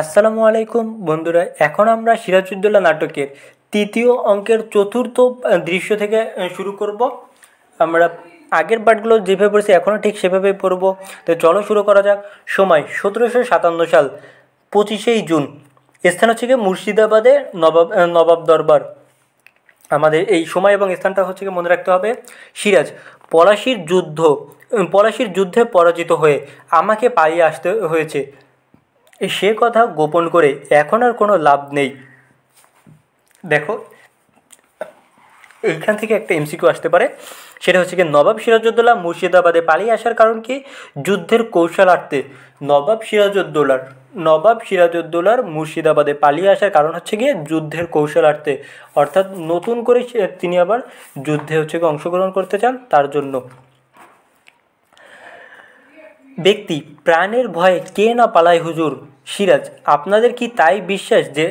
আসসালামু আলাইকুম বন্ধুরা এখন আমরা সিরাজুদ্দৌলা নাটকের তৃতীয় অঙ্কের চতুর্থ দৃশ্য থেকে শুরু করব আমরা আগের পাঠগুলো যেভাবে পড়েছি এখনও ঠিক সেভাবেই পড়ব তো চলো শুরু করা যাক সময় সতেরোশো সাতান্ন সাল পঁচিশেই জুন স্থান হচ্ছে গিয়ে মুর্শিদাবাদের নবাব নবাব দরবার আমাদের এই সময় এবং স্থানটা হচ্ছে কি মনে রাখতে হবে সিরাজ পলাশির যুদ্ধ পলাশির যুদ্ধে পরাজিত হয়ে আমাকে পালিয়ে আসতে হয়েছে সে কথা গোপন করে এখন আর কোনো লাভ নেই দেখো এইখান থেকে একটা এমসিকিউ আসতে পারে সেটা হচ্ছে কি নবাব সিরাজউদ্দৌলা মুর্শিদাবাদে পালিয়ে আসার কারণ কি যুদ্ধের কৌশল আটতে নবাব সিরাজউদ্দৌলার নবাব সিরাজউদ্দৌলার মুর্শিদাবাদে পালিয়ে আসার কারণ হচ্ছে গিয়ে যুদ্ধের কৌশল আটতে অর্থাৎ নতুন করে তিনি আবার যুদ্ধে হচ্ছে অংশগ্রহণ করতে চান তার জন্য ব্যক্তি প্রাণের ভয়ে কে না পালায় হুজুর সিরাজ আপনাদের কি তাই বিশ্বাস যে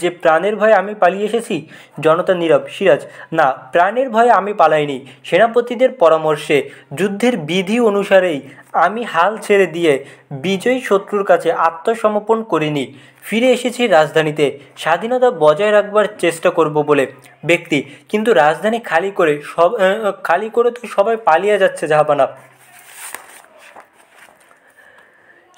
যে প্রাণের ভয়ে আমি পালিয়ে এসেছি জনতা নীরব সিরাজ না প্রাণের ভয়ে আমি পালাইনি সেনাপতিদের পরামর্শে যুদ্ধের বিধি অনুসারেই আমি হাল ছেড়ে দিয়ে বিজয়ী শত্রুর কাছে আত্মসমর্পণ করিনি ফিরে এসেছি রাজধানীতে স্বাধীনতা বজায় রাখবার চেষ্টা করব বলে ব্যক্তি কিন্তু রাজধানী খালি করে সব খালি করে তো সবাই পালিয়ে যাচ্ছে জাহাবানা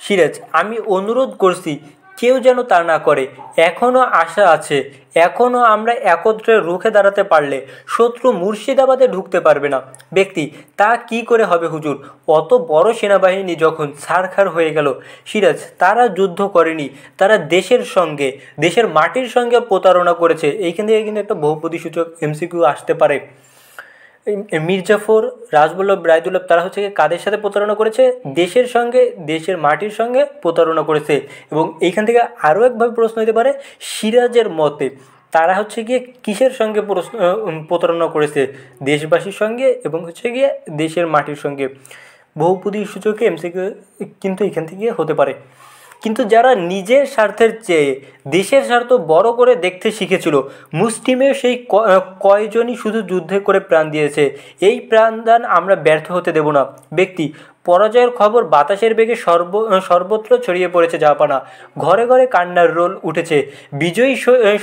সিরাজ আমি অনুরোধ করছি কেউ যেন তা না করে এখনও আশা আছে এখনও আমরা একত্রে রুখে দাঁড়াতে পারলে শত্রু মুর্শিদাবাদে ঢুকতে পারবে না ব্যক্তি তা কি করে হবে হুজুর অত বড় সেনাবাহিনী যখন সারখার হয়ে গেল সিরাজ তারা যুদ্ধ করেনি তারা দেশের সঙ্গে দেশের মাটির সঙ্গে প্রতারণা করেছে এইখান থেকে কিন্তু একটা বহুপদী সূচক এমসিকিউ আসতে পারে মির্জাফর রাজবল্লভ রায়দুল্লভ তারা হচ্ছে কাদের সাথে প্রতারণা করেছে দেশের সঙ্গে দেশের মাটির সঙ্গে প্রতারণা করেছে এবং এইখান থেকে আরও একভাবে প্রশ্ন হতে পারে সিরাজের মতে তারা হচ্ছে গিয়ে কিসের সঙ্গে প্রশ্ন প্রতারণা করেছে দেশবাসীর সঙ্গে এবং হচ্ছে গিয়ে দেশের মাটির সঙ্গে বহুপদী সূচকে এমসিকে কিন্তু এখান থেকে হতে পারে কিন্তু যারা নিজের স্বার্থের চেয়ে দেশের স্বার্থ বড় করে দেখতে শিখেছিল মুসলিমেও সেই কয়জনই শুধু যুদ্ধে করে প্রাণ দিয়েছে এই প্রাণদান আমরা ব্যর্থ হতে দেব না ব্যক্তি পরাজয়ের খবর বাতাসের বেগে সর্ব সর্বত্র ছড়িয়ে পড়েছে জাপানা ঘরে ঘরে কান্নার রোল উঠেছে বিজয়ী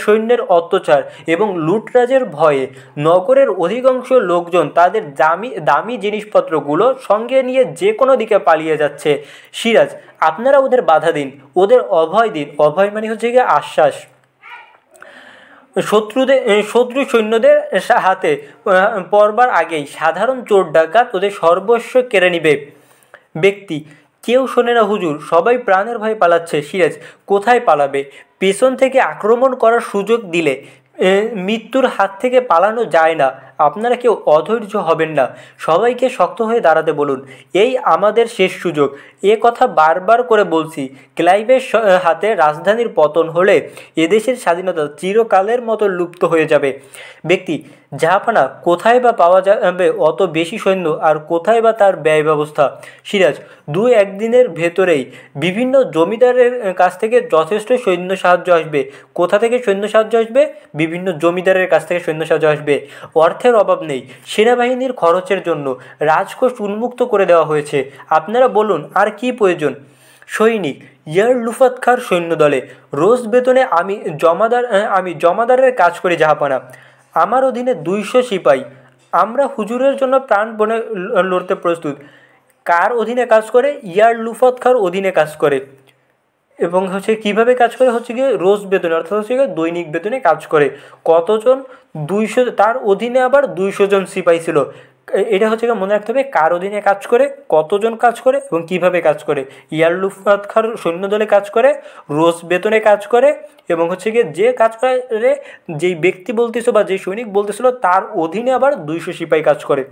সৈন্যের অত্যাচার এবং লুটরাজের ভয়ে নগরের অধিকাংশ লোকজন তাদের দামি দামি জিনিসপত্রগুলো সঙ্গে নিয়ে যে কোনো দিকে পালিয়ে যাচ্ছে সিরাজ আপনারা ওদের বাধা দিন ওদের অভয় দিন অভয় মানে হচ্ছে গিয়ে আশ্বাস শত্রুদের শত্রু সৈন্যদের হাতে পড়বার আগেই সাধারণ চোর ডাকাত ওদের সর্বস্ব কেড়ে নিবে ব্যক্তি কেউ শোনে না হুজুর সবাই প্রাণের ভয়ে পালাচ্ছে সিরাজ কোথায় পালাবে পেছন থেকে আক্রমণ করার সুযোগ দিলে মৃত্যুর হাত থেকে পালানো যায় না আপনারা কেউ অধৈর্য হবেন না সবাইকে শক্ত হয়ে দাঁড়াতে বলুন এই আমাদের শেষ সুযোগ এ কথা বারবার করে বলছি ক্লাইভের হাতে রাজধানীর পতন হলে এদেশের স্বাধীনতা চিরকালের মতো লুপ্ত হয়ে যাবে ব্যক্তি জাহাপানা কোথায় বা পাওয়া যাবে অত বেশি সৈন্য আর কোথায় বা তার ব্যয় ব্যবস্থা সিরাজ দু একদিনের ভেতরেই বিভিন্ন জমিদারের কাছ থেকে যথেষ্ট সৈন্য সাহায্য আসবে কোথা থেকে সৈন্য সাহায্য আসবে বিভিন্ন জমিদারের কাছ থেকে সৈন্য সাহায্য আসবে অর্থ অর্থের অভাব নেই সেনাবাহিনীর খরচের জন্য রাজকোষ উন্মুক্ত করে দেওয়া হয়েছে আপনারা বলুন আর কি প্রয়োজন সৈনিক ইয়ার লুফাত খার সৈন্যদলে রোজ বেতনে আমি জমাদার আমি জমাদারের কাজ করি জাহাপানা আমার অধীনে দুইশো সিপাই আমরা হুজুরের জন্য প্রাণ বনে লড়তে প্রস্তুত কার অধীনে কাজ করে ইয়ার লুফাত খার অধীনে কাজ করে এবং হচ্ছে কিভাবে কাজ করে হচ্ছে গিয়ে রোজ বেতনে অর্থাৎ হচ্ছে গিয়ে দৈনিক বেতনে কাজ করে কতজন দুইশো তার অধীনে আবার দুইশো জন সিপাহি ছিল এটা হচ্ছে গিয়ে মনে রাখতে হবে কার অধীনে কাজ করে কতজন কাজ করে এবং কিভাবে কাজ করে ইয়ারলুফাত খার সৈন্যদলে কাজ করে রোজ বেতনে কাজ করে এবং হচ্ছে গিয়ে যে কাজ করে যেই ব্যক্তি বলতেছ বা যে সৈনিক বলতেছিল তার অধীনে আবার দুইশো সিপাহি কাজ করে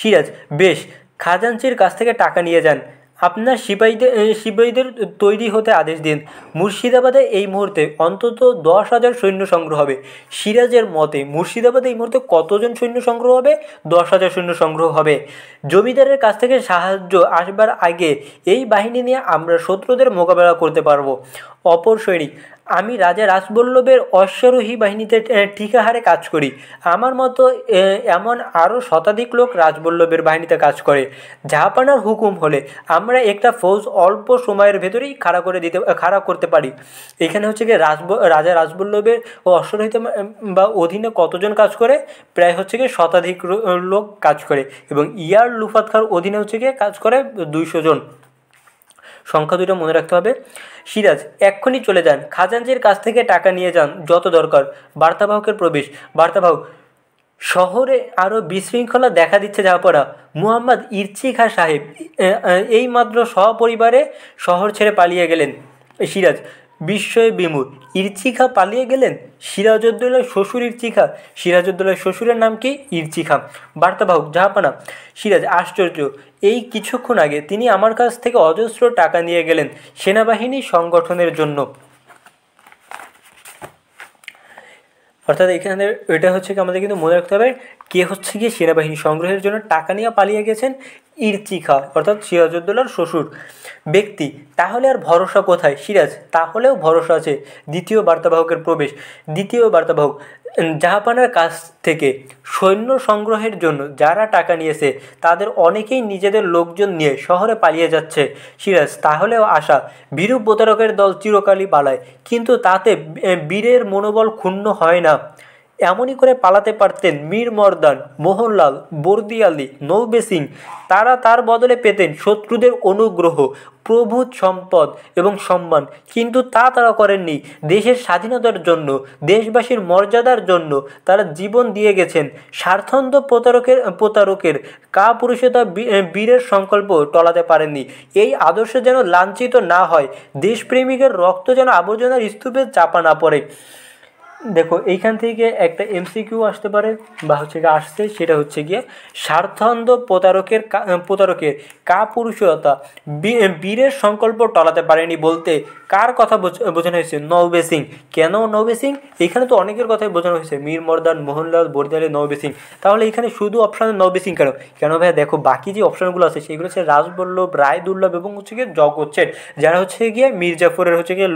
সিরাজ বেশ খাজাঞ্চির কাছ থেকে টাকা নিয়ে যান আপনার সিপাহীদের সিপাহীদের তৈরি হতে আদেশ দিন মুর্শিদাবাদে এই মুহূর্তে অন্তত দশ হাজার সৈন্য সংগ্রহ হবে সিরাজের মতে মুর্শিদাবাদে এই মুহূর্তে কতজন সৈন্য সংগ্রহ হবে দশ হাজার সৈন্য সংগ্রহ হবে জমিদারের কাছ থেকে সাহায্য আসবার আগে এই বাহিনী নিয়ে আমরা শত্রুদের মোকাবেলা করতে পারবো অপর সৈনিক আমি রাজা রাজবল্লভের অশ্বারোহী বাহিনীতে ঠিকাহারে কাজ করি আমার মতো এমন আরও শতাধিক লোক রাজবল্লভের বাহিনীতে কাজ করে জাপানার হুকুম হলে আমরা একটা ফৌজ অল্প সময়ের ভেতরেই খাড়া করে দিতে খাড়া করতে পারি এখানে হচ্ছে কি রাজ রাজা রাজবল্লভের ও অশ্বারোহিত বা অধীনে কতজন কাজ করে প্রায় হচ্ছে কি শতাধিক লোক কাজ করে এবং ইয়ার লুফাত খার অধীনে হচ্ছে গিয়ে কাজ করে দুইশো জন সংখ্যা দুটো মনে রাখতে হবে সিরাজ এক্ষুনি চলে যান খাজাঞ্জির কাছ থেকে টাকা নিয়ে যান যত দরকার বার্তাবাহকের প্রবেশ বার্তাবাহক শহরে আরও বিশৃঙ্খলা দেখা দিচ্ছে যা পড়া মুহাম্মদ ইরচি খা সাহেব এইমাত্র সপরিবারে শহর ছেড়ে পালিয়ে গেলেন সিরাজ বিস্ময়ে বিমুর ইরচিখা পালিয়ে গেলেন সিরাজউদ্দৌলার শ্বশুর ইরচিখা সিরাজউদ্দৌলার শ্বশুরের নাম কি ইরচিখা বার্তাবাহক জাহাপানা সিরাজ আশ্চর্য এই কিছুক্ষণ আগে তিনি আমার কাছ থেকে অজস্র টাকা নিয়ে গেলেন সেনাবাহিনী সংগঠনের জন্য অর্থাৎ এখানে এটা হচ্ছে কি আমাদের কিন্তু মনে রাখতে হবে কে হচ্ছে গিয়ে সেনাবাহিনী সংগ্রহের জন্য টাকা নিয়ে পালিয়ে গেছেন ইরচিখা অর্থাৎ সিরাজউদ্দৌলার শ্বশুর ব্যক্তি তাহলে আর ভরসা কোথায় সিরাজ তাহলেও ভরসা আছে দ্বিতীয় বার্তাবাহকের প্রবেশ দ্বিতীয় বার্তাবাহক জাহাপানার কাছ থেকে সৈন্য সংগ্রহের জন্য যারা টাকা নিয়েছে তাদের অনেকেই নিজেদের লোকজন নিয়ে শহরে পালিয়ে যাচ্ছে সিরাজ তাহলেও আশা বিরূপ প্রতারকের দল চিরকালই পালায় কিন্তু তাতে বীরের মনোবল ক্ষুণ্ণ হয় না এমনই করে পালাতে পারতেন মীর মর্দান মোহনলাল বর্দিয়ালি নৌবে সিং তারা তার বদলে পেতেন শত্রুদের অনুগ্রহ প্রভূত সম্পদ এবং সম্মান কিন্তু তা তারা করেননি দেশের স্বাধীনতার জন্য দেশবাসীর মর্যাদার জন্য তারা জীবন দিয়ে গেছেন স্বার্থন্ত প্রতারকের প্রতারকের কাপুরুষতা বীরের সংকল্প টলাতে পারেননি এই আদর্শ যেন লাঞ্ছিত না হয় দেশপ্রেমিকের রক্ত যেন আবর্জনার স্তূপে চাপা না পড়ে দেখো এইখান থেকে একটা এমসিকিউ আসতে পারে বা হচ্ছে গিয়ে আসছে সেটা হচ্ছে গিয়ে স্বার্থান্ধ প্রতারকের প্রতারকের কা কাপুরুষতা বীরের সংকল্প টলাতে পারেনি বলতে কার কথা বোঝানো হয়েছে নৌবে সিং কেন নৌবে সিং এখানে তো অনেকের কথাই বোঝানো হয়েছে মীর মর্দান মোহনলাল বরদালি নৌবে সিং তাহলে এখানে শুধু অপশানে নৌবে সিং কেন কেন ভাইয়া দেখো বাকি যে অপশানগুলো আছে সেগুলো হচ্ছে রাজবল্লভ রায় দুর্লভ এবং হচ্ছে গিয়ে জগ জগৎ যারা হচ্ছে গিয়ে মির্জাফরের হচ্ছে গিয়ে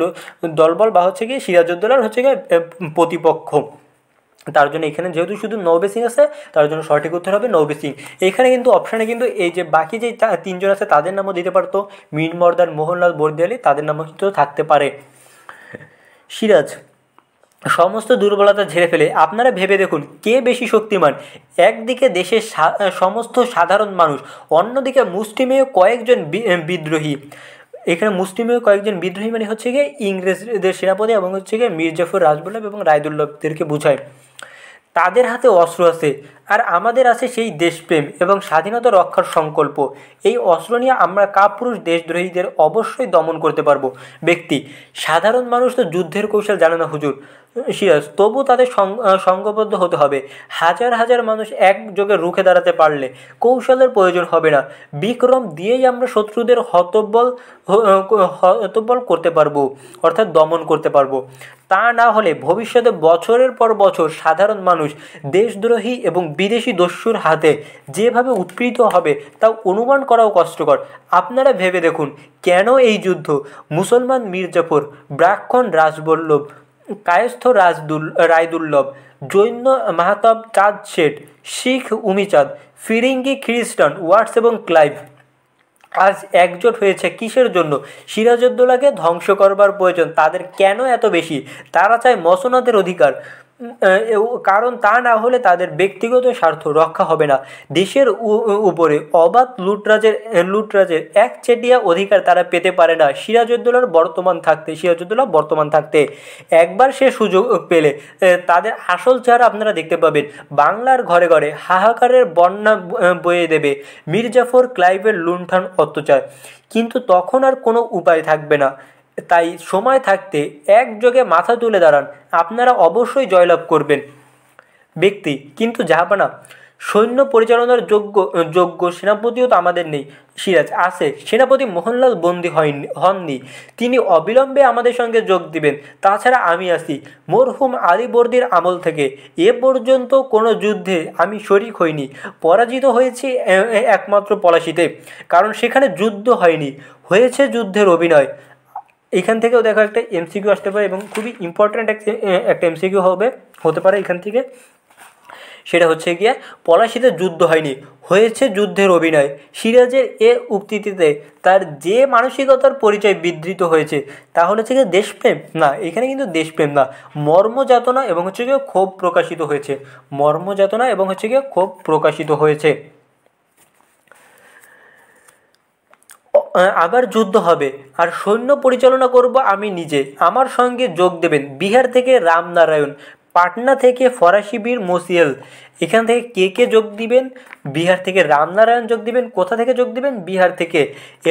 দলবল বা হচ্ছে গিয়ে সিরাজউদ্দৌলার হচ্ছে গিয়ে প্রতিপক্ষ তার জন্য এখানে যেহেতু শুধু নৌবে সিং আছে তার জন্য সঠিক উত্তর হবে নৌবে সিং এখানে কিন্তু অপশানে কিন্তু এই যে বাকি যে তিনজন আছে তাদের নামও দিতে পারতো মীর মর্দার মোহনলাল বর্দিয়ালি তাদের নামও কিন্তু থাকতে পারে সিরাজ সমস্ত দুর্বলতা ঝেড়ে ফেলে আপনারা ভেবে দেখুন কে বেশি শক্তিমান একদিকে দেশের সমস্ত সাধারণ মানুষ অন্যদিকে মুষ্টিমেয় কয়েকজন বিদ্রোহী এখানে মুসলিমের কয়েকজন বিদ্রোহী মানে হচ্ছে গিয়ে ইংরেজদের সেনাপতি এবং হচ্ছে গিয়ে মির্জাফর রাজবল্লভ এবং রায়দুল্লভদেরকে বোঝায় তাদের হাতে অস্ত্র আছে আর আমাদের আছে সেই দেশপ্রেম এবং স্বাধীনতা রক্ষার সংকল্প এই অস্ত্র নিয়ে আমরা কাপুরুষ দেশদ্রোহীদের অবশ্যই দমন করতে পারবো ব্যক্তি সাধারণ মানুষ তো যুদ্ধের কৌশল জানে না হুজুর সিরাজ তবু তাদের সংঘবদ্ধ হতে হবে হাজার হাজার মানুষ একযোগে রুখে দাঁড়াতে পারলে কৌশলের প্রয়োজন হবে না বিক্রম দিয়েই আমরা শত্রুদের হতবল হতবল করতে পারবো অর্থাৎ দমন করতে পারবো তা না হলে ভবিষ্যতে বছরের পর বছর সাধারণ মানুষ দেশদ্রোহী এবং বিদেশি দস্যুর হাতে যেভাবে উৎপীড়িত হবে তা অনুমান করাও কষ্টকর আপনারা ভেবে দেখুন কেন এই যুদ্ধ মুসলমান মির্জাফর ব্রাক্ষণ রাজবল্লভ কায়স্থ রাজদুল রায়দুল্লভ জৈন মাহাতব চাঁদ শেঠ শিখ উমিচাঁদ ফিরিঙ্গি খ্রিস্টান ওয়াটস এবং ক্লাইভ আজ একজোট হয়েছে কিসের জন্য সিরাজউদ্দৌলাকে ধ্বংস করবার প্রয়োজন তাদের কেন এত বেশি তারা চায় মসনাদের অধিকার কারণ তা না হলে তাদের ব্যক্তিগত স্বার্থ রক্ষা হবে না দেশের উপরে অবাধ লুটরাজের লুটরাজের এক চেটিয়া অধিকার তারা পেতে পারে না সিরাজউদ্দৌলার বর্তমান থাকতে সিরাজউদ্দৌলা বর্তমান থাকতে একবার সে সুযোগ পেলে তাদের আসল চেহারা আপনারা দেখতে পাবেন বাংলার ঘরে ঘরে হাহাকারের বন্যা বয়ে দেবে মির্জাফর ক্লাইভের লুণ্ঠন অত্যাচার কিন্তু তখন আর কোনো উপায় থাকবে না তাই সময় থাকতে একযোগে মাথা তুলে দাঁড়ান আপনারা অবশ্যই জয়লাভ করবেন ব্যক্তি কিন্তু জাহাপানা সৈন্য পরিচালনার যোগ্য যোগ্য সেনাপতিও তো আমাদের নেই সিরাজ আছে সেনাপতি মোহনলাল বন্দি হয়নি হননি তিনি অবিলম্বে আমাদের সঙ্গে যোগ দিবেন তাছাড়া আমি আছি মরহুম আলীবর্দির আমল থেকে এ পর্যন্ত কোনো যুদ্ধে আমি শরিক হইনি পরাজিত হয়েছি একমাত্র পলাশিতে কারণ সেখানে যুদ্ধ হয়নি হয়েছে যুদ্ধের অভিনয় এখান থেকেও দেখো একটা এমসিকিউ আসতে পারে এবং খুবই ইম্পর্ট্যান্ট একটা এমসিকিউ হবে হতে পারে এখান থেকে সেটা হচ্ছে গিয়ে পলাশিতে যুদ্ধ হয়নি হয়েছে যুদ্ধের অভিনয় সিরাজের এ উক্তিতে তার যে মানসিকতার পরিচয় বিদ্রিত হয়েছে হলে হচ্ছে গিয়ে দেশপ্রেম না এখানে কিন্তু দেশপ্রেম না মর্মযাতনা এবং হচ্ছে গিয়ে ক্ষোভ প্রকাশিত হয়েছে মর্মযাতনা এবং হচ্ছে গিয়ে ক্ষোভ প্রকাশিত হয়েছে আবার যুদ্ধ হবে আর সৈন্য পরিচালনা করব আমি নিজে আমার সঙ্গে যোগ দেবেন বিহার থেকে রামনারায়ণ পাটনা থেকে ফরাসি বীর মোসিয়েল এখান থেকে কে কে যোগ দিবেন বিহার থেকে রামনারায়ণ যোগ দিবেন কোথা থেকে যোগ দিবেন বিহার থেকে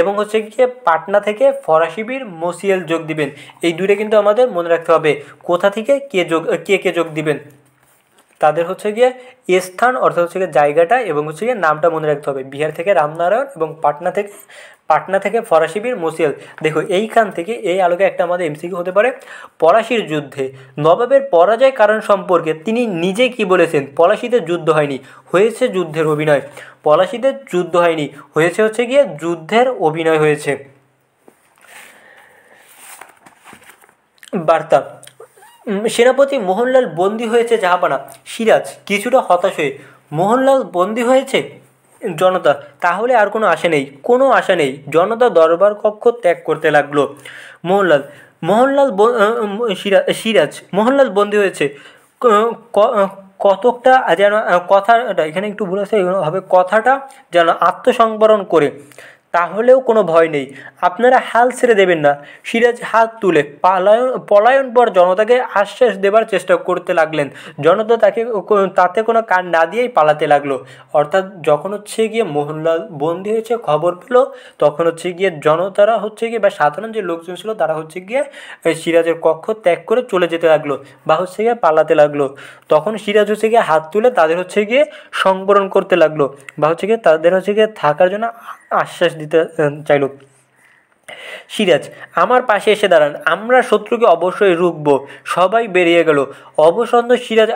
এবং হচ্ছে গিয়ে পাটনা থেকে ফরাসি বীর মোসিয়েল যোগ দিবেন এই দুইটা কিন্তু আমাদের মনে রাখতে হবে কোথা থেকে কে যোগ কে কে যোগ দিবেন তাদের হচ্ছে গিয়ে স্থান অর্থাৎ হচ্ছে গিয়ে জায়গাটা এবং হচ্ছে গিয়ে নামটা মনে রাখতে হবে বিহার থেকে রামনারায়ণ এবং পাটনা থেকে পাটনা থেকে ফরাসিবীর মোসিয়েল দেখো এইখান থেকে এই আলোকে একটা আমাদের এমসিকিউ হতে পারে পলাশির যুদ্ধে নবাবের পরাজয় কারণ সম্পর্কে তিনি নিজে কি বলেছেন পলাশিতে যুদ্ধ হয়নি হয়েছে যুদ্ধের অভিনয় পলাশিতে যুদ্ধ হয়নি হয়েছে হচ্ছে গিয়ে যুদ্ধের অভিনয় হয়েছে বার্তা সেনাপতি মোহনলাল বন্দী হয়েছে জাহাপানা সিরাজ কিছুটা হতাশ হয়ে মোহনলাল বন্দী হয়েছে জনতা তাহলে আর কোনো আশা নেই কোনো আশা নেই জনতা দরবার কক্ষ ত্যাগ করতে লাগলো মোহনলাল মোহনলাল সিরাজ সিরাজ মোহনলাল বন্দী হয়েছে কতকটা যেন কথাটা এখানে একটু ভুল আছে হবে কথাটা যেন আত্মসংবরণ করে তাহলেও কোনো ভয় নেই আপনারা হাল ছেড়ে দেবেন না সিরাজ হাত তুলে পালায়ন পলায়ন পর জনতাকে আশ্বাস দেবার চেষ্টা করতে লাগলেন জনতা তাকে তাতে কোনো কান না দিয়েই পালাতে লাগলো অর্থাৎ যখন হচ্ছে গিয়ে মোহনলাল বন্দি হয়েছে খবর পেল তখন হচ্ছে গিয়ে জনতারা হচ্ছে গিয়ে বা সাধারণ যে লোকজন ছিল তারা হচ্ছে গিয়ে সিরাজের কক্ষ ত্যাগ করে চলে যেতে লাগলো বা হচ্ছে গিয়ে পালাতে লাগলো তখন সিরাজ হচ্ছে গিয়ে হাত তুলে তাদের হচ্ছে গিয়ে সংবরণ করতে লাগলো বা হচ্ছে গিয়ে তাদের হচ্ছে গিয়ে থাকার জন্য আশ্বাস দিতে চাইল সিরাজ আমার পাশে এসে দাঁড়ান আমরা শত্রুকে অবশ্যই রুখব সবাই বেরিয়ে গেল অবসন্ন সিরাজ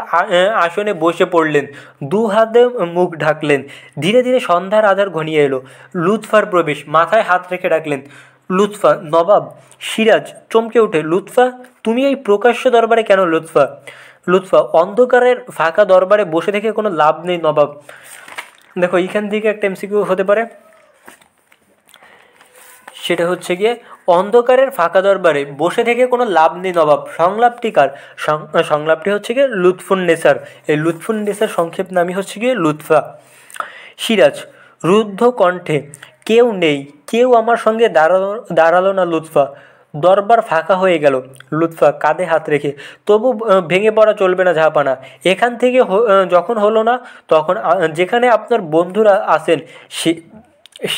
আসনে বসে পড়লেন দু হাতে মুখ ঢাকলেন ধীরে ধীরে সন্ধ্যার আধার ঘনিয়ে এলো লুৎফার প্রবেশ মাথায় হাত রেখে ডাকলেন লুৎফা নবাব সিরাজ চমকে উঠে লুৎফা তুমি এই প্রকাশ্য দরবারে কেন লুৎফা লুৎফা অন্ধকারের ফাঁকা দরবারে বসে থেকে কোনো লাভ নেই নবাব দেখো এইখান থেকে একটা এমসিকিউ হতে পারে সেটা হচ্ছে গিয়ে অন্ধকারের ফাঁকা দরবারে বসে থেকে কোনো লাভ নেই নবাব সংলাপটিকার সংলাপটি হচ্ছে গিয়ে লুৎফুন নেসার এই লুৎফুন নেসার সংক্ষেপ নামই হচ্ছে গিয়ে লুৎফা সিরাজ রুদ্ধ কণ্ঠে কেউ নেই কেউ আমার সঙ্গে দাঁড়ালো দাঁড়ালো না লুৎফা দরবার ফাঁকা হয়ে গেল লুৎফা কাঁধে হাত রেখে তবু ভেঙে পড়া চলবে না ঝাঁপানা এখান থেকে যখন হলো না তখন যেখানে আপনার বন্ধুরা আসেন সে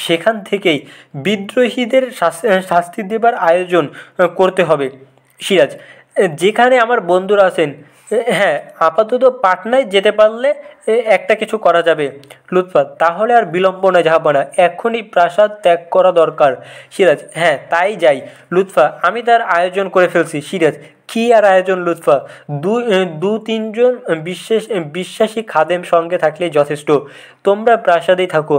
সেখান থেকেই বিদ্রোহীদের শাস্তি দেবার আয়োজন করতে হবে সিরাজ যেখানে আমার বন্ধুরা আছেন হ্যাঁ আপাতত পাটনায় যেতে পারলে একটা কিছু করা যাবে লুৎফাত তাহলে আর বিলম্ব যাবো না এখনই প্রাসাদ ত্যাগ করা দরকার সিরাজ হ্যাঁ তাই যাই লুৎফা আমি তার আয়োজন করে ফেলছি সিরাজ কি আর আয়োজন লুৎফা দু দু তিনজন বিশ্বাস বিশ্বাসী খাদেম সঙ্গে থাকলেই যথেষ্ট তোমরা প্রাসাদেই থাকো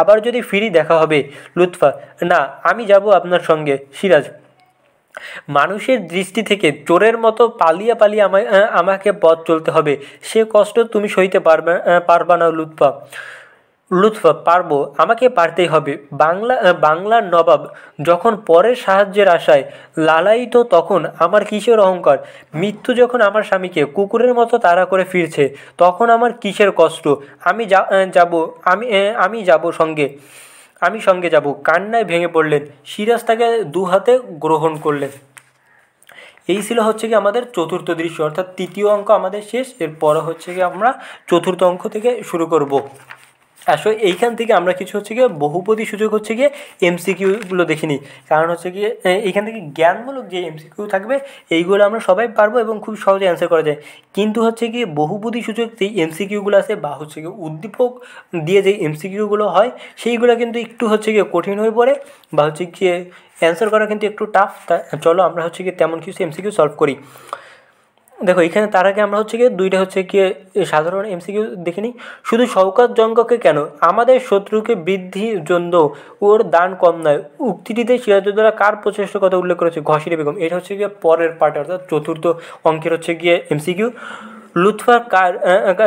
আবার যদি ফিরি দেখা হবে লুৎফা না আমি যাব আপনার সঙ্গে সিরাজ মানুষের দৃষ্টি থেকে চোরের মতো পালিয়ে পালিয়ে আমায় আমাকে পথ চলতে হবে সে কষ্ট তুমি সইতে পারবে পারবা না লুৎফা লুৎফা পারবো আমাকে পারতেই হবে বাংলা বাংলার নবাব যখন পরের সাহায্যের আশায় লালাই তো তখন আমার কিসের অহংকার মৃত্যু যখন আমার স্বামীকে কুকুরের মতো তাড়া করে ফিরছে তখন আমার কিসের কষ্ট আমি যাব আমি আমি যাব সঙ্গে আমি সঙ্গে যাব কান্নায় ভেঙে পড়লেন সিরাজ তাকে দু হাতে গ্রহণ করলেন এই ছিল হচ্ছে কি আমাদের চতুর্থ দৃশ্য অর্থাৎ তৃতীয় অঙ্ক আমাদের শেষ এরপর হচ্ছে কি আমরা চতুর্থ অঙ্ক থেকে শুরু করব আসলে হ্যাঁ, এইখান থেকে আমরা কিছু হচ্ছে গিয়ে বহুপদী সুযোগ হচ্ছে গিয়ে এমসিকিউগুলো দেখে নিই কারণ হচ্ছে গিয়ে এইখান থেকে জ্ঞানমূলক যে এমসিকিউ থাকবে এইগুলো আমরা সবাই পারবো এবং খুব সহজে অ্যান্সার করা যায় কিন্তু হচ্ছে গিয়ে বহুপদী সুযোগ যে এমসিকিউগুলো আছে বা হচ্ছে গিয়ে উদ্দীপক দিয়ে যে এমসিকিউগুলো হয় সেইগুলো কিন্তু একটু হচ্ছে গিয়ে কঠিন হয়ে পড়ে বা হচ্ছে গিয়ে অ্যান্সার করা কিন্তু একটু টাফ চলো আমরা হচ্ছে গিয়ে তেমন কিছু এমসিকিউ সলভ করি দেখো এখানে তার আগে আমরা হচ্ছে গিয়ে দুইটা হচ্ছে কি সাধারণ এমসিকিউ দেখে নিই শুধু শওকাত জঙ্গকে কেন আমাদের শত্রুকে বৃদ্ধি জন্য ওর দান কম নয় উক্তিটিতে সিরাজুদ্দোলা কার প্রচেষ্টার কথা উল্লেখ করেছে ঘষিরে বেগম এটা হচ্ছে গিয়ে পরের পার্ট অর্থাৎ চতুর্থ অঙ্কের হচ্ছে গিয়ে এমসিকিউ লুৎফার কার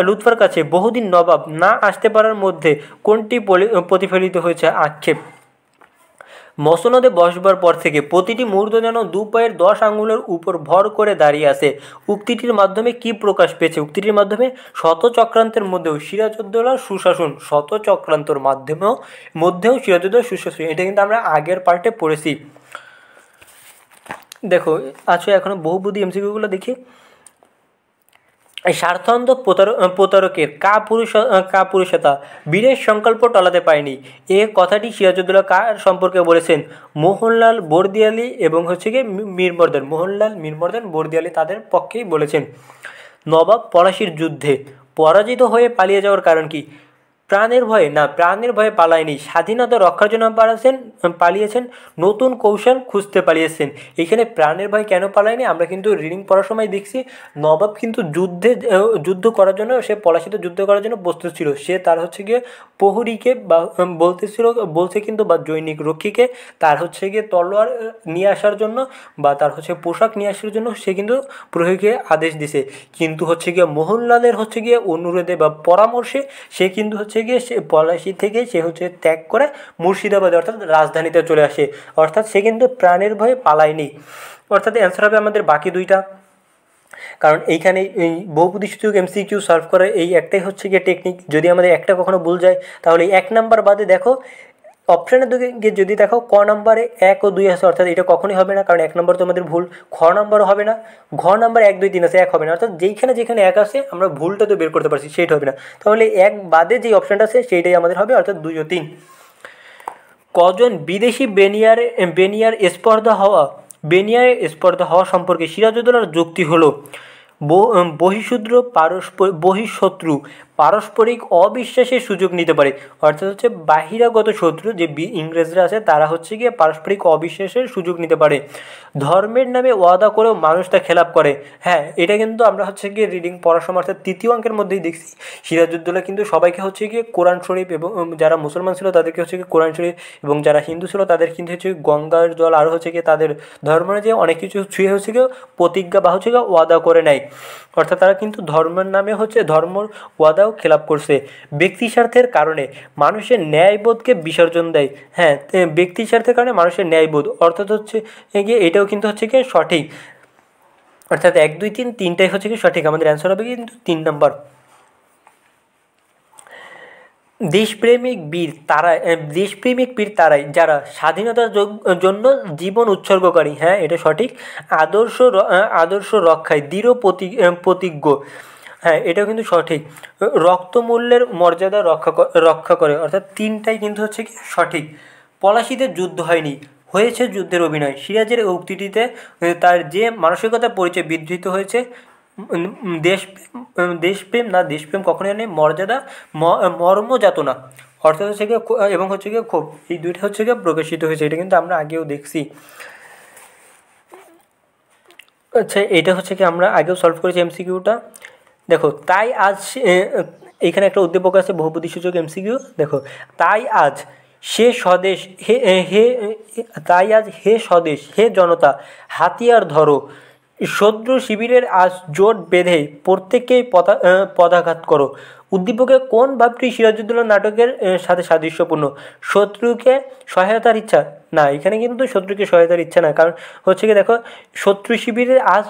লুৎফার কাছে বহুদিন নবাব না আসতে পারার মধ্যে কোনটি প্রতিফলিত হয়েছে আক্ষেপ মসনদে বসবার পর থেকে প্রতিটি মুহূর্ত যেন দু পায়ের দশ আঙুলের উপর ভর করে দাঁড়িয়ে আছে উক্তিটির মাধ্যমে কি প্রকাশ পেয়েছে উক্তিটির মাধ্যমে শত চক্রান্তের মধ্যেও সিরাজউদ্দৌলার সুশাসন শত চক্রান্তর মাধ্যমেও মধ্যেও সিরাজউদ্দৌলার সুশাসন এটা কিন্তু আমরা আগের পার্টে পড়েছি দেখো আছো আচ্ছা, এখনও বহুবুদ্ধি এমসিকিউগুলো দেখি স্বার্থন্ধ প্রতারকের কা কা পুরুষতা বীরের সংকল্প টলাতে পায়নি এ কথাটি সিরাজুদ্দৌলা কার সম্পর্কে বলেছেন মোহনলাল বর্দিয়ালি এবং হচ্ছে গিয়ে মীরমর্দন মোহনলাল মীরমর্দন বর্দিয়ালি তাদের পক্ষেই বলেছেন নবাব পলাশির যুদ্ধে পরাজিত হয়ে পালিয়ে যাওয়ার কারণ কি প্রাণের ভয়ে না প্রাণের ভয়ে পালায়নি স্বাধীনতা রক্ষার জন্য পালাছেন পালিয়েছেন নতুন কৌশল খুঁজতে পালিয়েছেন এখানে প্রাণের ভয় কেন পালায়নি আমরা কিন্তু রিডিং পড়ার সময় দেখছি নবাব কিন্তু যুদ্ধে যুদ্ধ করার জন্য সে পলাশিত যুদ্ধ করার জন্য প্রস্তুত ছিল সে তার হচ্ছে গিয়ে প্রহরীকে বা বলতেছিল বলছে কিন্তু বা জৈনিক রক্ষীকে তার হচ্ছে গিয়ে তলোয়ার নিয়ে আসার জন্য বা তার হচ্ছে পোশাক নিয়ে আসার জন্য সে কিন্তু প্রহরীকে আদেশ দিছে কিন্তু হচ্ছে গিয়ে মোহনলালের হচ্ছে গিয়ে অনুরোধে বা পরামর্শে সে কিন্তু হচ্ছে হচ্ছে গিয়ে সে পলাশি থেকে সে হচ্ছে ত্যাগ করে মুর্শিদাবাদে অর্থাৎ রাজধানীতে চলে আসে অর্থাৎ সে কিন্তু প্রাণের ভয়ে পালায়নি অর্থাৎ অ্যান্সার হবে আমাদের বাকি দুইটা কারণ এইখানে এই বহুপ্রতিষ্ঠিত কিউ সলভ করার এই একটাই হচ্ছে গিয়ে টেকনিক যদি আমাদের একটা কখনো ভুল যায় তাহলে এক নাম্বার বাদে দেখো অপশানের দিকে যদি দেখো ক নম্বরে এক ও দুই আছে অর্থাৎ এটা কখনোই হবে না কারণ এক নম্বর তোমাদের ভুল খ নম্বরও হবে না ঘ নম্বর এক দুই তিন আছে এক হবে না অর্থাৎ যেইখানে যেখানে এক আছে আমরা ভুলটা তো বের করতে পারছি সেইটা হবে না তাহলে এক বাদে যে অপশানটা আছে সেইটাই আমাদের হবে অর্থাৎ দুই ও তিন কজন বিদেশি বেনিয়ার বেনিয়ার স্পর্ধা হওয়া বেনিয়ার স্পর্ধা হওয়া সম্পর্কে সিরাজউদ্দৌলার যুক্তি হলো বহিঃশূদ্র পারস্পর বহিঃশত্রু পারস্পরিক অবিশ্বাসের সুযোগ নিতে পারে অর্থাৎ হচ্ছে বাহিরাগত শত্রু যে ইংরেজরা আছে তারা হচ্ছে গিয়ে পারস্পরিক অবিশ্বাসের সুযোগ নিতে পারে ধর্মের নামে ওয়াদা করেও মানুষ তা খেলাপ করে হ্যাঁ এটা কিন্তু আমরা হচ্ছে গিয়ে রিডিং পড়ার সময় অর্থাৎ তৃতীয় অঙ্কের মধ্যেই দেখছি সিরাজুদ্দোল্লা কিন্তু সবাইকে হচ্ছে গিয়ে কোরআন শরীফ এবং যারা মুসলমান ছিল তাদেরকে হচ্ছে গিয়ে কোরআন শরীফ এবং যারা হিন্দু ছিল তাদের কিন্তু হচ্ছে গঙ্গার জল আরও হচ্ছে গিয়ে তাদের ধর্মের যে অনেক কিছু ছুঁয়ে হচ্ছে গিয়ে প্রতিজ্ঞা বা হচ্ছে গিয়ে ওয়াদা করে নেয় অর্থাৎ তারা কিন্তু ধর্মের নামে হচ্ছে ধর্মর ওয়াদাও খেলাপ করছে ব্যক্তি স্বার্থের কারণে মানুষের ন্যায়বোধকে বিসর্জন দেয় হ্যাঁ ব্যক্তি স্বার্থের কারণে মানুষের ন্যায়বোধ অর্থাৎ হচ্ছে গিয়ে এটাও কিন্তু হচ্ছে গিয়ে সঠিক অর্থাৎ এক দুই তিন তিনটাই হচ্ছে কি সঠিক আমাদের অ্যান্সার হবে কিন্তু তিন নম্বর দেশপ্রেমিক বীর তারা দেশপ্রেমিক বীর তারাই যারা স্বাধীনতার জন্য জীবন উৎসর্গকারী হ্যাঁ এটা সঠিক আদর্শ আদর্শ রক্ষায় দৃঢ় প্রতি প্রতিজ্ঞ হ্যাঁ এটাও কিন্তু সঠিক রক্তমূল্যের মর্যাদা রক্ষা রক্ষা করে অর্থাৎ তিনটাই কিন্তু হচ্ছে কি সঠিক পলাশিদের যুদ্ধ হয়নি হয়েছে যুদ্ধের অভিনয় সিরাজের উক্তিটিতে তার যে মানসিকতা পরিচয় বিধৃত হয়েছে দেশ দেশপ্রেম না দেশপ্রেম কখনোই নেই মর্যাদা মর্মযাতনা অর্থাৎ হচ্ছে গিয়ে এবং হচ্ছে গিয়ে ক্ষোভ এই দুইটা হচ্ছে গিয়ে প্রকাশিত হয়েছে এটা কিন্তু আমরা আগেও দেখছি আচ্ছা এটা হচ্ছে কি আমরা আগেও সলভ করেছি এমসিকিউটা দেখো তাই আজ এখানে একটা উদ্দীপক আছে বহুপতি সূচক এমসিকিউ দেখো তাই আজ সে স্বদেশ হে হে তাই আজ হে স্বদেশ হে জনতা হাতিয়ার ধরো শত্রু শিবিরের আজ জোট বেঁধে প্রত্যেককেই পদাঘাত করো উদ্দীপকের কোন ভাবটি সিরাজুদ্দৌলা নাটকের সাথে সাদৃশ্যপূর্ণ শত্রুকে সহায়তার ইচ্ছা না এখানে কিন্তু শত্রুকে সহায়তার ইচ্ছা না কারণ হচ্ছে কি দেখো শত্রু শিবিরের আজ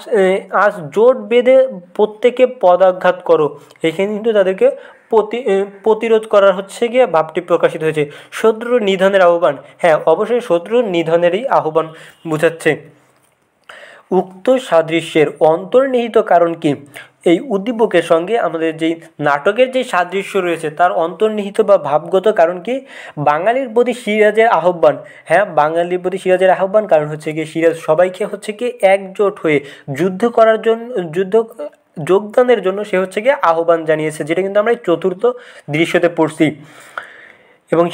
আজ জোট বেঁধে প্রত্যেকে পদাঘাত করো এখানে কিন্তু তাদেরকে প্রতি প্রতিরোধ করার হচ্ছে গিয়ে ভাবটি প্রকাশিত হয়েছে শত্রুর নিধনের আহ্বান হ্যাঁ অবশ্যই শত্রুর নিধনেরই আহ্বান বুঝাচ্ছে উক্ত সাদৃশ্যের অন্তর্নিহিত কারণ কি এই উদ্দীপকের সঙ্গে আমাদের যেই নাটকের যে সাদৃশ্য রয়েছে তার অন্তর্নিহিত বা ভাবগত কারণ কি বাঙালির প্রতি সিরাজের আহ্বান হ্যাঁ বাঙালির প্রতি সিরাজের আহ্বান কারণ হচ্ছে কি সিরাজ সবাইকে হচ্ছে কি একজোট হয়ে যুদ্ধ করার জন্য যুদ্ধ যোগদানের জন্য সে হচ্ছে কি আহ্বান জানিয়েছে যেটা কিন্তু আমরা এই চতুর্থ দৃশ্যতে পড়ছি এবং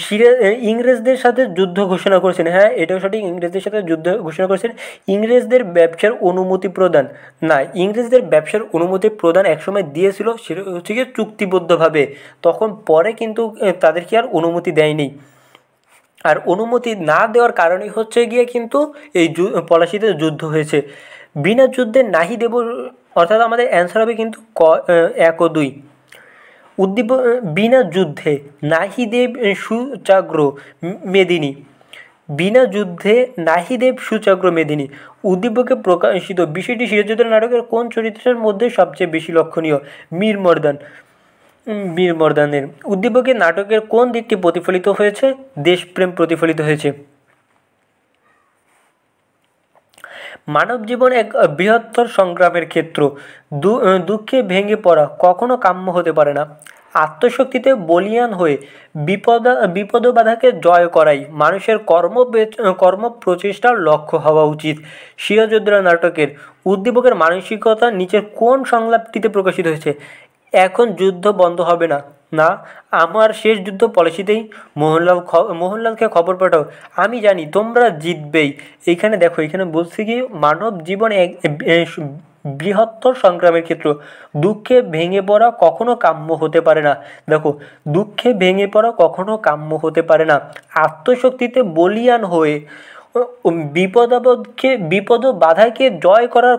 ইংরেজদের সাথে যুদ্ধ ঘোষণা করেছেন হ্যাঁ এটাও সঠিক ইংরেজদের সাথে যুদ্ধ ঘোষণা করেছেন ইংরেজদের ব্যবসার অনুমতি প্রদান না ইংরেজদের ব্যবসার অনুমতি প্রদান একসময় দিয়েছিল সেটা হচ্ছে গিয়ে চুক্তিবদ্ধভাবে তখন পরে কিন্তু তাদেরকে আর অনুমতি দেয়নি আর অনুমতি না দেওয়ার কারণে হচ্ছে গিয়ে কিন্তু এই পলাশিতে যুদ্ধ হয়েছে বিনা যুদ্ধে নাহি দেব অর্থাৎ আমাদের অ্যান্সার হবে কিন্তু ক এক ও দুই উদ্দীপ বিনা যুদ্ধে নাহিদেব সুচাগ্র মেদিনী বিনা যুদ্ধে নাহিদেব সুচাগ্র মেদিনী উদ্দীপকে প্রকাশিত বিষয়টি সিরাজুদ্দৌল নাটকের কোন চরিত্রের মধ্যে সবচেয়ে বেশি লক্ষণীয় মীর মর্দান মীর মর্দানের উদ্দীপকে নাটকের কোন দিকটি প্রতিফলিত হয়েছে দেশপ্রেম প্রতিফলিত হয়েছে মানব জীবন এক বৃহত্তর সংগ্রামের ক্ষেত্র দুঃখে ভেঙে পড়া কখনো কাম্য হতে পারে না আত্মশক্তিতে বলিয়ান হয়ে বিপদ বিপদ বাধাকে জয় করাই মানুষের কর্ম কর্ম প্রচেষ্টার লক্ষ্য হওয়া উচিত সিরাজুদ্দৌলা নাটকের উদ্দীপকের মানসিকতা নিচের কোন সংলাপটিতে প্রকাশিত হয়েছে এখন যুদ্ধ বন্ধ হবে না না আমার শেষ যুদ্ধ পলিসিতেই মোহনলাল মোহনলালকে খবর পাঠাও আমি জানি তোমরা জিতবেই এখানে দেখো এখানে বলছি কি মানব জীবনে বৃহত্তর সংগ্রামের ক্ষেত্র দুঃখে ভেঙে পড়া কখনো কাম্য হতে পারে না দেখো দুঃখে ভেঙে পড়া কখনো কাম্য হতে পারে না আত্মশক্তিতে বলিয়ান হয়ে বিপদাবদকে বিপদ ও বাধাকে জয় করার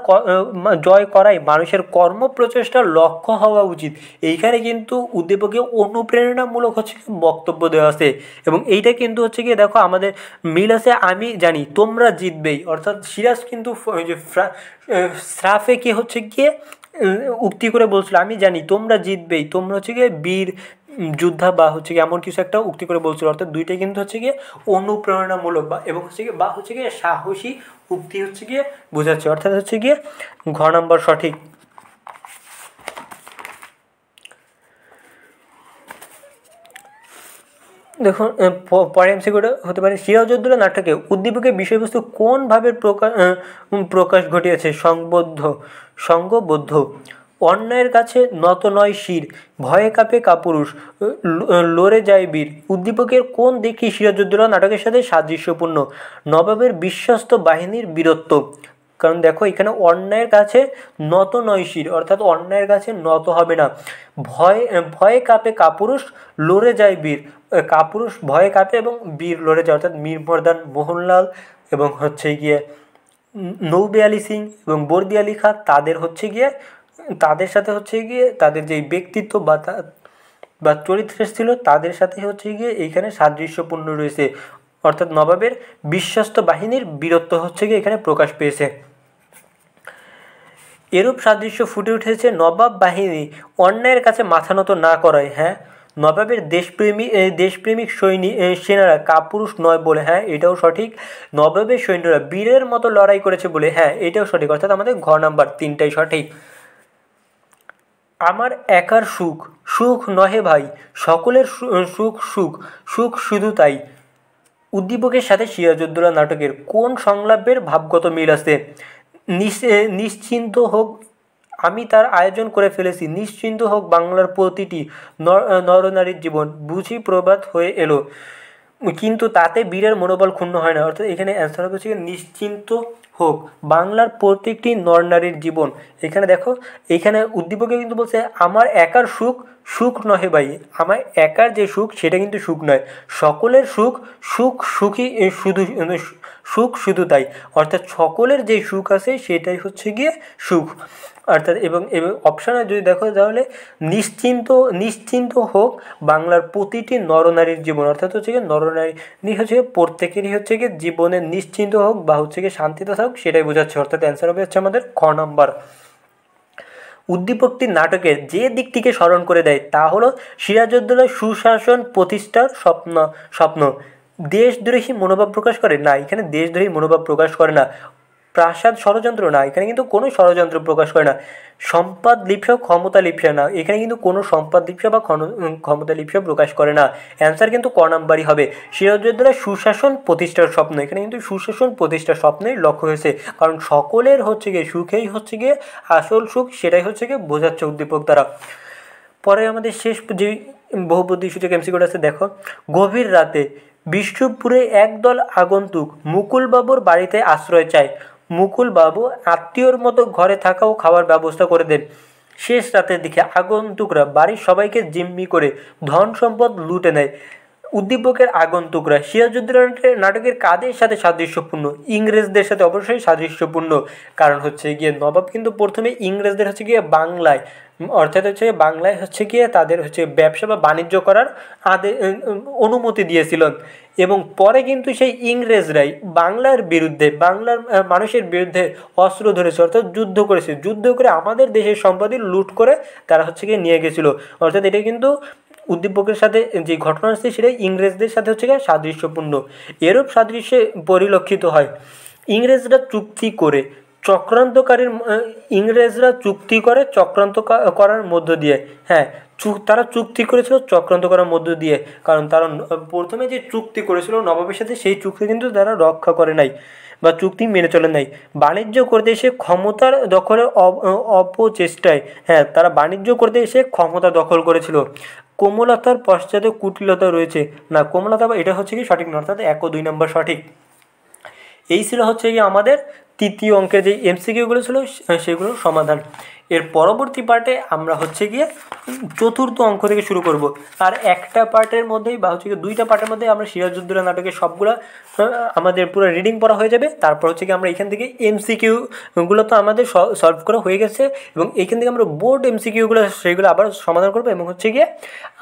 জয় করাই মানুষের কর্ম প্রচেষ্টার লক্ষ্য হওয়া উচিত এইখানে কিন্তু উদ্দীপকে অনুপ্রেরণামূলক হচ্ছে বক্তব্য দেওয়া আছে এবং এইটা কিন্তু হচ্ছে গিয়ে দেখো আমাদের মিল আছে আমি জানি তোমরা জিতবেই অর্থাৎ সিরাজ কিন্তু স্রাফে কি হচ্ছে গিয়ে উক্তি করে বলছিল আমি জানি তোমরা জিতবেই তোমরা হচ্ছে গিয়ে বীর যোদ্ধা বা হচ্ছে গিয়ে এমন কিছু একটা উক্তি করে বলছিল অর্থাৎ দুইটাই কিন্তু হচ্ছে গিয়ে অনুপ্রেরণামূলক বা এবং হচ্ছে গিয়ে বা হচ্ছে গিয়ে সাহসী উক্তি হচ্ছে গিয়ে বোঝাচ্ছে অর্থাৎ হচ্ছে গিয়ে ঘ নম্বর সঠিক দেখুন পরে এমসি করে হতে পারে সিরাজউদ্দৌলা নাটকে উদ্দীপকের বিষয়বস্তু কোনভাবে প্রকাশ প্রকাশ ঘটিয়েছে সংবদ্ধ সংঘবদ্ধ অন্যায়ের কাছে নত নয় শির ভয়ে কাঁপে কাপুরুষ লড়ে যায় বীর উদ্দীপকের কোন দেখি সিরাজউদ্দৌলা নাটকের সাথে সাদৃশ্যপূর্ণ নবাবের বিশ্বস্ত বাহিনীর বীরত্ব কারণ দেখো এখানে অন্যায়ের কাছে নত নয় শির অর্থাৎ অন্যায়ের কাছে নত হবে না ভয় ভয়ে কাঁপে কাপুরুষ লড়ে যায় বীর কাপুরুষ ভয়ে কাঁপে এবং বীর লড়ে যায় অর্থাৎ মীর মর্দান মোহনলাল এবং হচ্ছে গিয়ে নৌবে আলী সিং এবং বর্দি আলী খা তাদের হচ্ছে গিয়ে তাদের সাথে হচ্ছে গিয়ে তাদের যেই ব্যক্তিত্ব বা বা চরিত্রে ছিল তাদের সাথে হচ্ছে গিয়ে এইখানে সাদৃশ্যপূর্ণ রয়েছে অর্থাৎ নবাবের বিশ্বস্ত বাহিনীর বীরত্ব হচ্ছে গিয়ে এখানে প্রকাশ পেয়েছে এরূপ সাদৃশ্য ফুটে উঠেছে নবাব বাহিনী অন্যায়ের কাছে মাথা নত না করায় হ্যাঁ নবাবের দেশপ্রেমী দেশপ্রেমিক সৈনিক সেনারা কাপুরুষ নয় বলে হ্যাঁ এটাও সঠিক নবাবের সৈন্যরা বীরের মতো লড়াই করেছে বলে হ্যাঁ এটাও সঠিক অর্থাৎ আমাদের ঘর নাম্বার তিনটাই সঠিক আমার একার সুখ সুখ নহে ভাই সকলের সুখ সুখ সুখ শুধু তাই উদ্দীপকের সাথে সিরাজউদ্দৌলা নাটকের কোন সংলাপের ভাবগত মিল আছে নিশ্চিন্ত হোক আমি তার আয়োজন করে ফেলেছি নিশ্চিন্ত হোক বাংলার প্রতিটি নর নরনারীর জীবন বুঝি প্রবাদ হয়ে এলো কিন্তু তাতে বীরের মনোবল ক্ষুণ্ণ হয় না অর্থাৎ এখানে অ্যান্সার হবে হচ্ছে নিশ্চিন্ত হোক বাংলার প্রত্যেকটি নরনারীর জীবন এখানে দেখো এখানে উদ্দীপকে কিন্তু বলছে আমার একার সুখ সুখ নহে ভাই আমার একার যে সুখ সেটা কিন্তু সুখ নয় সকলের সুখ সুখ সুখী শুধু সুখ শুধু তাই অর্থাৎ সকলের যে সুখ আছে সেটাই হচ্ছে গিয়ে সুখ অর্থাৎ এবং অপশানে যদি দেখো তাহলে নিশ্চিন্ত নিশ্চিন্ত হোক বাংলার প্রতিটি নরনারীর জীবন অর্থাৎ হচ্ছে কি নরনারী হচ্ছে প্রত্যেকেরই হচ্ছে কি জীবনে নিশ্চিন্ত হোক বা হচ্ছে কি শান্তিতে থাক সেটাই বোঝাচ্ছে অর্থাৎ অ্যান্সার হবে হচ্ছে আমাদের খ নম্বর উদ্দীপকটি নাটকের যে দিকটিকে স্মরণ করে দেয় তা হলো সিরাজউদ্দৌলার সুশাসন প্রতিষ্ঠার স্বপ্ন স্বপ্ন দেশদ্রোহী মনোভাব প্রকাশ করে না এখানে দেশদ্রোহী মনোভাব প্রকাশ করে না প্রাসাদ ষড়যন্ত্র না এখানে কিন্তু কোনো ষড়যন্ত্র প্রকাশ করে না সম্পাদ লিপসা ক্ষমতা লিপসা না এখানে কিন্তু কোনো সম্পাদ লিপসা বা ক্ষমতা লিপসা প্রকাশ করে না অ্যান্সার কিন্তু ক নাম্বারই হবে সিরাজউদ্দৌলা সুশাসন প্রতিষ্ঠার স্বপ্ন এখানে কিন্তু সুশাসন প্রতিষ্ঠার স্বপ্নের লক্ষ্য হয়েছে কারণ সকলের হচ্ছে গিয়ে সুখেই হচ্ছে গিয়ে আসল সুখ সেটাই হচ্ছে গিয়ে বোঝাচ্ছে উদ্দীপক দ্বারা পরে আমাদের শেষ যে বহুপদী সূচক এমসিকিউটা আছে দেখো গভীর রাতে বিষ্ণুপুরে একদল আগন্তুক মুকুলবাবুর বাড়িতে আশ্রয় চায় মুকুলবাবু আত্মীয়র মতো ঘরে থাকা ও খাওয়ার ব্যবস্থা করে দেন শেষ রাতের দিকে আগন্তুকরা বাড়ির সবাইকে জিম্মি করে ধন সম্পদ লুটে নেয় উদ্দীপকের আগন্তুকরা সিরাজুদ্দিনের নাটকের কাদের সাথে সাদৃশ্যপূর্ণ ইংরেজদের সাথে অবশ্যই সাদৃশ্যপূর্ণ কারণ হচ্ছে গিয়ে নবাব কিন্তু প্রথমে ইংরেজদের হচ্ছে গিয়ে বাংলায় অর্থাৎ হচ্ছে বাংলায় হচ্ছে গিয়ে তাদের হচ্ছে ব্যবসা বা বাণিজ্য করার আদে অনুমতি দিয়েছিলেন এবং পরে কিন্তু সেই ইংরেজরাই বাংলার বিরুদ্ধে বাংলার মানুষের বিরুদ্ধে অস্ত্র ধরেছে অর্থাৎ যুদ্ধ করেছে যুদ্ধ করে আমাদের দেশের সম্পত্তি লুট করে তারা হচ্ছে গিয়ে নিয়ে গেছিলো অর্থাৎ এটা কিন্তু উদ্দীপকের সাথে যে ঘটনা আসছে সেটা ইংরেজদের সাথে হচ্ছে সাদৃশ্যপূর্ণ এরূপ সাদৃশ্যে পরিলক্ষিত হয় ইংরেজরা চুক্তি করে চক্রান্তকারীর ইংরেজরা চুক্তি করে চক্রান্ত করার মধ্য দিয়ে হ্যাঁ তারা চুক্তি করেছিল চক্রান্ত করার মধ্য দিয়ে কারণ তারা প্রথমে যে চুক্তি করেছিল নবাবের সাথে সেই চুক্তি কিন্তু তারা রক্ষা করে নাই বা চুক্তি মেনে চলে নাই বাণিজ্য করতে এসে ক্ষমতার দখলের অপচেষ্টায় হ্যাঁ তারা বাণিজ্য করতে এসে ক্ষমতা দখল করেছিল কোমলতার পশ্চাতে কুটিলতা রয়েছে না কোমলতা বা এটা হচ্ছে কি সঠিক না অর্থাৎ এক ও দুই নম্বর সঠিক এই ছিল হচ্ছে কি আমাদের তৃতীয় অঙ্কের যে এমসিকিউগুলো ছিল সেগুলোর সমাধান এর পরবর্তী পার্টে আমরা হচ্ছে গিয়ে চতুর্থ অঙ্ক থেকে শুরু করব আর একটা পার্টের মধ্যেই বা হচ্ছে গিয়ে দুইটা পার্টের মধ্যে আমরা সিরাজুদ্দৌলা নাটকের সবগুলো আমাদের পুরো রিডিং পড়া হয়ে যাবে তারপর হচ্ছে গিয়ে আমরা এখান থেকে এমসিকিউগুলো তো আমাদের সলভ করা হয়ে গেছে এবং এখান থেকে আমরা বোর্ড এমসিকিউগুলো সেইগুলো আবার সমাধান করবো এবং হচ্ছে গিয়ে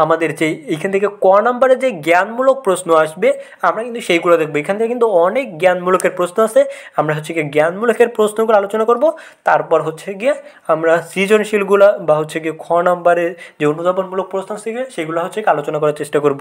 আমাদের যে এইখান থেকে ক নাম্বারে যে জ্ঞানমূলক প্রশ্ন আসবে আমরা কিন্তু সেইগুলো দেখবো এখান থেকে কিন্তু অনেক জ্ঞানমূলকের প্রশ্ন আছে আমরা হচ্ছে গিয়ে জ্ঞানমূলকের প্রশ্নগুলো আলোচনা করব তারপর হচ্ছে গিয়ে আমরা সৃজনশীলগুলা বা হচ্ছে কি খ নাম্বারের যে অনুধাবনমূলক প্রশ্ন শিখে সেগুলো হচ্ছে আলোচনা করার চেষ্টা করব